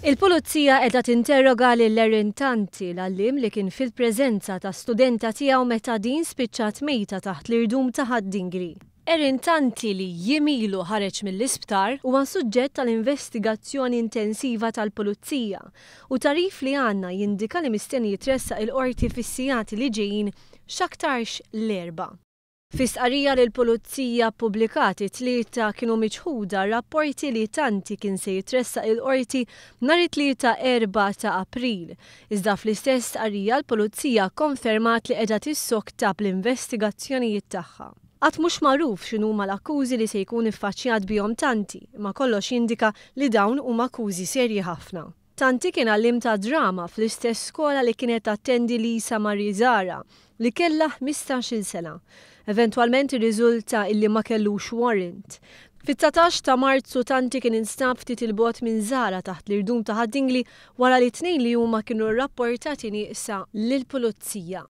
Il-pulizija edha tinterroga l-erintanti l-allim li kien fil-prezenza ta' studenta tiegħu meta din spiċċat mejta taħt l-irdum ta' ħaddingri. Erintanti li jimilu ħareġ mill-isptar huwa suġġett tal-investigazzjoni intensiva tal-pulizija u tarif li għanna jindika li mistenni jitressa il-qorti fissijati li ġejjin xaktarx l-erba. Fisqarija li l-Polizija publikati tlieta kienu miċħuda rapporti li tanti kien se jitressa il-qorti nhar tlieta 4 ta' April. Iżda fl-istess qarija l pulizija konfermat li qiegħda tab l investigazzjonijiet tagħha. Għat mux maruf xinu ma l-akkużi li se jkun iffaċċjat bihom tanti, ma kollox jindika li dawn huma akkużi serji ħafna. Tanti kien għallim ta' drama fl-istess skola li kienet attendi Lisa Marizara li kella 15 sena. Eventualment rizulta illi ma kellux warrant. Fit-19 ta' marzu tanti kien instab ftit il-bot minn Zara taħt l-irdum ta' ħaddingli wara li tnejn li huma kienu rrapportati nieqsa lill-pulizija.